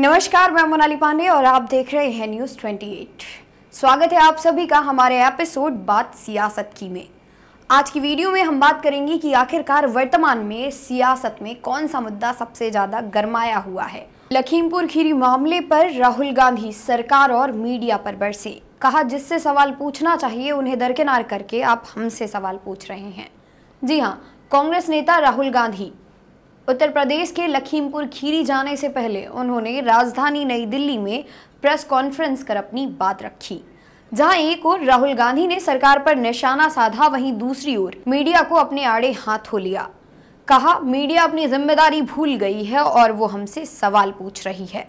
नमस्कार मैं मोनाली पांडे और आप देख रहे हैं न्यूज़ 28। स्वागत है आप सभी का हमारे एपिसोड बात सियासत की में आज की वीडियो में हम बात करेंगे कि आखिरकार वर्तमान में सियासत में कौन सा मुद्दा सबसे ज़्यादा गरमाया हुआ है लखीमपुर खीरी मामले पर राहुल गांधी सरकार और मीडिया पर बरसे कहा जिससे सवाल पूछना चाहिए उन्हें दरकिनार करके आप हमसे सवाल पूछ रहे हैं जी हाँ कांग्रेस नेता राहुल गांधी उत्तर प्रदेश के लखीमपुर खीरी जाने से पहले उन्होंने राजधानी नई दिल्ली में प्रेस कॉन्फ्रेंस कर अपनी बात रखी जहां एक ओर राहुल गांधी ने सरकार पर निशाना साधा वहीं दूसरी ओर मीडिया को अपने आड़े हाथ हो लिया कहा मीडिया अपनी जिम्मेदारी भूल गई है और वो हमसे सवाल पूछ रही है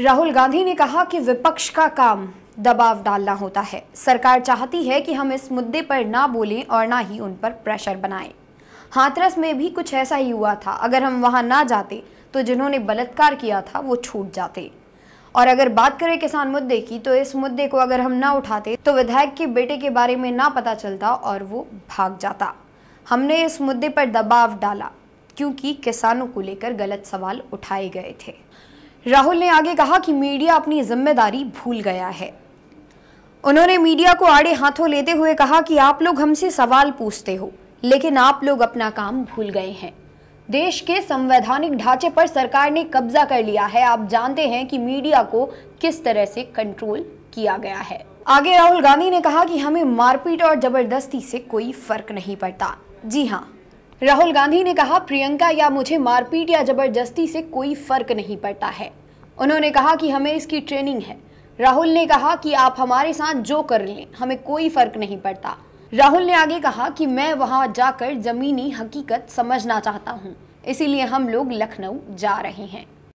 राहुल गांधी ने कहा कि विपक्ष का काम दबाव डालना होता है सरकार चाहती है कि हम इस मुद्दे पर ना बोलें और ना ही उन पर प्रेशर बनाएं हाथरस में भी कुछ ऐसा ही हुआ था अगर हम वहाँ ना जाते तो जिन्होंने बलात्कार किया था वो छूट जाते और अगर बात करें किसान मुद्दे की तो इस मुद्दे को अगर हम ना उठाते तो विधायक के बेटे के बारे में ना पता चलता और वो भाग जाता हमने इस मुद्दे पर दबाव डाला क्योंकि किसानों को लेकर गलत सवाल उठाए गए थे राहुल ने आगे कहा कि मीडिया अपनी जिम्मेदारी भूल गया है उन्होंने मीडिया को आड़े हाथों लेते हुए कहा कि आप लोग हमसे सवाल पूछते हो लेकिन आप लोग अपना काम भूल गए हैं देश के संवैधानिक ढांचे पर सरकार ने कब्जा कर लिया है आप जानते हैं कि मीडिया को किस तरह से कंट्रोल किया गया है आगे राहुल गांधी ने कहा कि हमें मारपीट और जबरदस्ती से कोई फर्क नहीं पड़ता जी हाँ राहुल गांधी ने कहा प्रियंका या मुझे मारपीट या जबरदस्ती से कोई फर्क नहीं पड़ता है उन्होंने कहा कि हमें इसकी ट्रेनिंग है राहुल ने कहा कि आप हमारे साथ जो कर लें हमें कोई फर्क नहीं पड़ता राहुल ने आगे कहा कि मैं वहां जाकर जमीनी हकीकत समझना चाहता हूं इसीलिए हम लोग लखनऊ जा रहे हैं